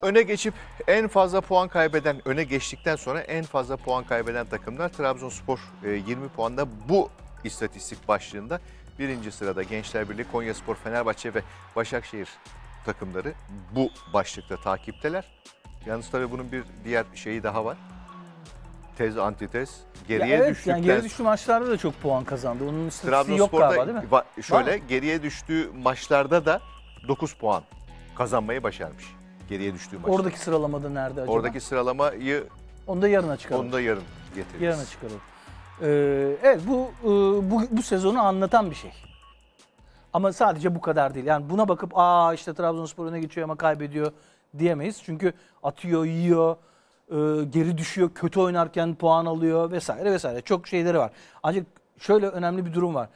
Öne geçip en fazla puan kaybeden, öne geçtikten sonra en fazla puan kaybeden takımlar Trabzonspor 20 e, puanda bu istatistik başlığında birinci sırada Gençler Birliği, Konyaspor, Fenerbahçe ve Başakşehir takımları bu başlıkta takipteler. Yalnız tabii bunun bir diğer şeyi daha var. Tez, antitez, geriye evet, düştükten... Yani geri düştü maçlarda da çok puan kazandı. Onun istatistiği yok galiba değil mi? Va- şöyle, geriye düştüğü maçlarda da 9 puan kazanmayı başarmış. Geriye düştüğü maçta. Oradaki sıralamada nerede acaba? Oradaki sıralamayı onu da yarına çıkaralım. onu da yarın getiririz. Yarına çıkaralım. Ee, evet bu, e, bu bu sezonu anlatan bir şey. Ama sadece bu kadar değil. Yani buna bakıp aa işte Trabzonspor öne geçiyor ama kaybediyor diyemeyiz. Çünkü atıyor, yiyor, e, geri düşüyor, kötü oynarken puan alıyor vesaire vesaire. Çok şeyleri var. Ancak şöyle önemli bir durum var.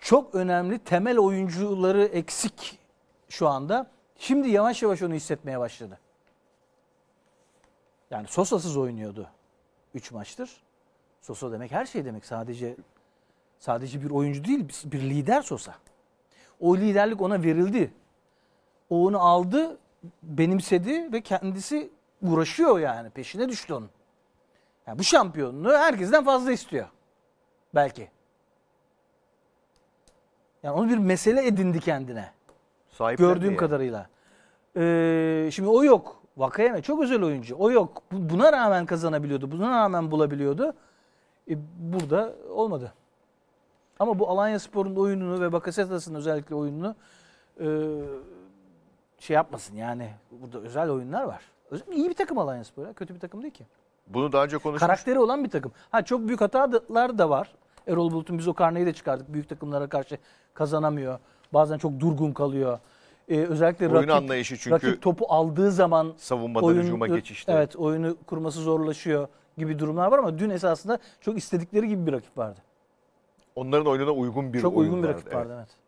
Çok önemli temel oyuncuları eksik şu anda. Şimdi yavaş yavaş onu hissetmeye başladı. Yani Sosa'sız oynuyordu 3 maçtır. Sosa demek her şey demek. Sadece sadece bir oyuncu değil, bir lider Sosa. O liderlik ona verildi. O onu aldı, benimsedi ve kendisi uğraşıyor yani. Peşine düştü onun. Yani bu şampiyonluğu herkesten fazla istiyor. Belki. Yani onu bir mesele edindi kendine. Sahiplendi Gördüğüm yani. kadarıyla. Ee, şimdi o yok. Vakayeme çok özel oyuncu. O yok. Buna rağmen kazanabiliyordu. Buna rağmen bulabiliyordu. E, burada olmadı. Ama bu Alanya Spor'un oyununu ve Bakasetas'ın özellikle oyununu e, şey yapmasın yani. Burada özel oyunlar var. Özel, iyi bir takım Alanya Spor. Kötü bir takım değil ki. Bunu daha önce konuştuk. Karakteri olan bir takım. Ha çok büyük hatalar da var. Erol Bulut'un biz o karneyi de çıkardık. Büyük takımlara karşı kazanamıyor. Bazen çok durgun kalıyor e, özellikle oyun rakip, anlayışı çünkü rakip topu aldığı zaman savunmadan oyun, hücuma geçişte. Evet oyunu kurması zorlaşıyor gibi durumlar var ama dün esasında çok istedikleri gibi bir rakip vardı. Onların oyununa uygun bir çok oyun uygun bir vardı. rakip vardı evet. evet.